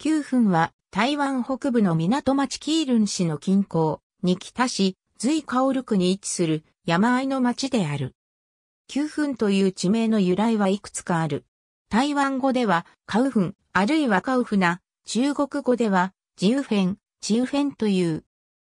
九分は台湾北部の港町キールン市の近郊に北市、随オル区に位置する山あいの町である。九分という地名の由来はいくつかある。台湾語では、カウフン、あるいはカウフナ、中国語では、ジウフェン、チウフェンという。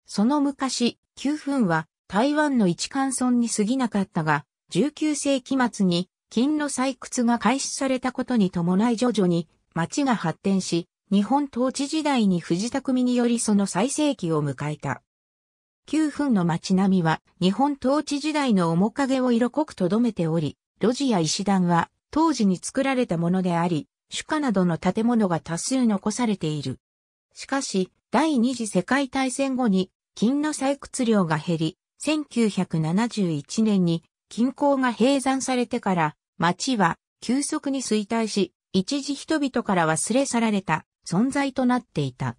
その昔、九分は台湾の一貫村に過ぎなかったが、19世紀末に金の採掘が開始されたことに伴い徐々に町が発展し、日本統治時代に藤田組によりその最盛期を迎えた。九分の街並みは日本統治時代の面影を色濃く留めており、路地や石段は当時に作られたものであり、主家などの建物が多数残されている。しかし、第二次世界大戦後に金の採掘量が減り、1971年に金鉱が閉山されてから、町は急速に衰退し、一時人々から忘れ去られた。存在となっていた。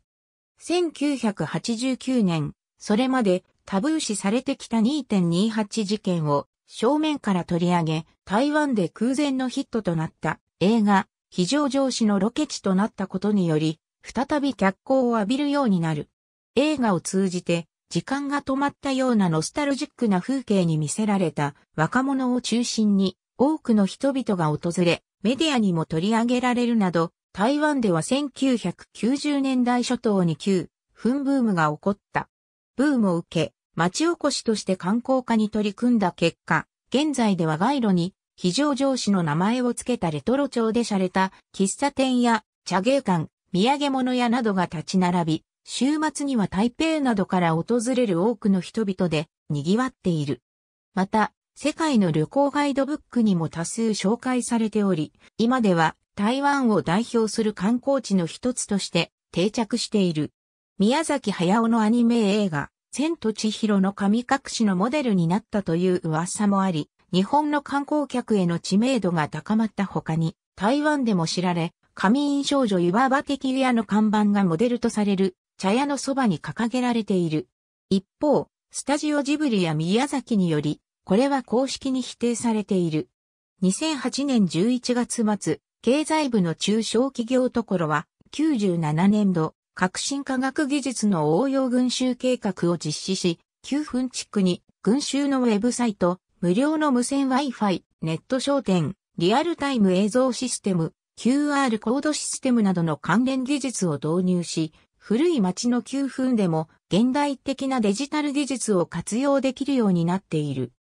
1989年、それまでタブー視されてきた2.28事件を正面から取り上げ、台湾で空前のヒットとなった映画、非常上司のロケ地となったことにより、再び脚光を浴びるようになる。映画を通じて、時間が止まったようなノスタルジックな風景に見せられた若者を中心に多くの人々が訪れ、メディアにも取り上げられるなど、台湾では1990年代初頭に旧、ンブームが起こった。ブームを受け、町おこしとして観光化に取り組んだ結果、現在では街路に、非常上司の名前を付けたレトロ町で洒落た喫茶店や茶芸館、土産物屋などが立ち並び、週末には台北などから訪れる多くの人々で賑わっている。また、世界の旅行ガイドブックにも多数紹介されており、今では台湾を代表する観光地の一つとして定着している。宮崎駿のアニメ映画、千と千尋の神隠しのモデルになったという噂もあり、日本の観光客への知名度が高まった他に、台湾でも知られ、神印少女岩場的屋の看板がモデルとされる、茶屋のそばに掲げられている。一方、スタジオジブリや宮崎により、これは公式に否定されている。2008年11月末、経済部の中小企業ところは、97年度、革新科学技術の応用群衆計画を実施し、9分地区に、群衆のウェブサイト、無料の無線 Wi-Fi、ネット商店、リアルタイム映像システム、QR コードシステムなどの関連技術を導入し、古い町の9分でも現代的なデジタル技術を活用できるようになっている。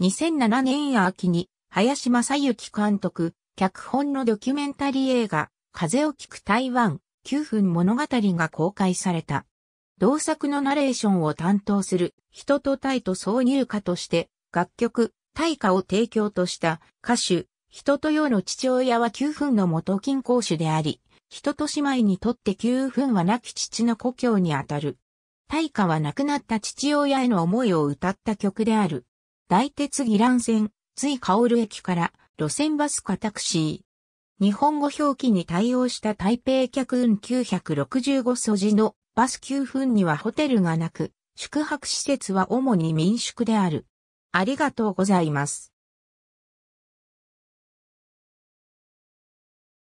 2007年秋に林正幸監督、脚本のドキュメンタリー映画、風を聞く台湾、9分物語が公開された。同作のナレーションを担当する人とタイと挿入歌として楽曲、大歌を提供とした歌手、人と世の父親は9分の元金公主であり、人と姉妹にとって9分は亡き父の故郷にあたる。大化は亡くなった父親への思いを歌った曲である。大鉄議乱戦、つい薫る駅から路線バスかタクシー。日本語表記に対応した台北客運965素地のバス9分にはホテルがなく、宿泊施設は主に民宿である。ありがとうございます。